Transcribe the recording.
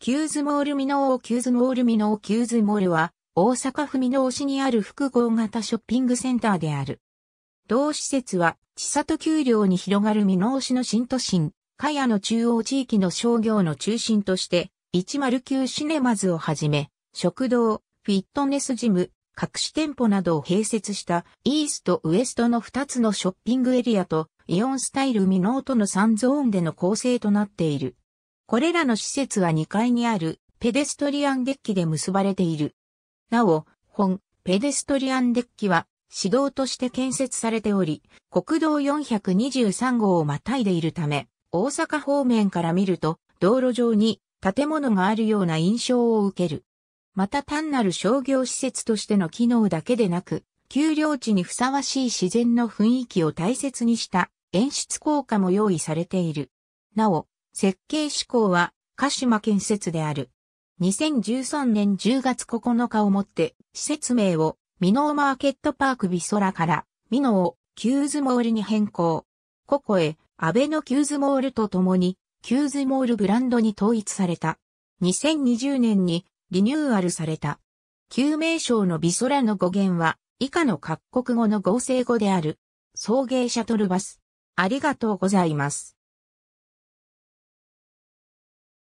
キューズモールミノーキューズモールミノーキューズモールは、大阪府ミノー市にある複合型ショッピングセンターである。同施設は、地里丘陵に広がるミノー市の新都心、カヤの中央地域の商業の中心として、109シネマズをはじめ、食堂、フィットネスジム、各種店舗などを併設したイーストウエストの2つのショッピングエリアとイオンスタイルミノーとの3ゾーンでの構成となっている。これらの施設は2階にあるペデストリアンデッキで結ばれている。なお、本、ペデストリアンデッキは、指導として建設されており、国道423号をまたいでいるため、大阪方面から見ると、道路上に建物があるような印象を受ける。また単なる商業施設としての機能だけでなく、丘陵地にふさわしい自然の雰囲気を大切にした演出効果も用意されている。なお、設計志向は鹿島建設である。2013年10月9日をもって施設名をミノーマーケットパークビソラからミノーをキューズモールに変更。ここへ、安倍のキューズモールと共にキューズモールブランドに統一された。2020年にリニューアルされた。旧名称のビソラの語源は以下の各国語の合成語である。送迎シャトルバス。ありがとうございます。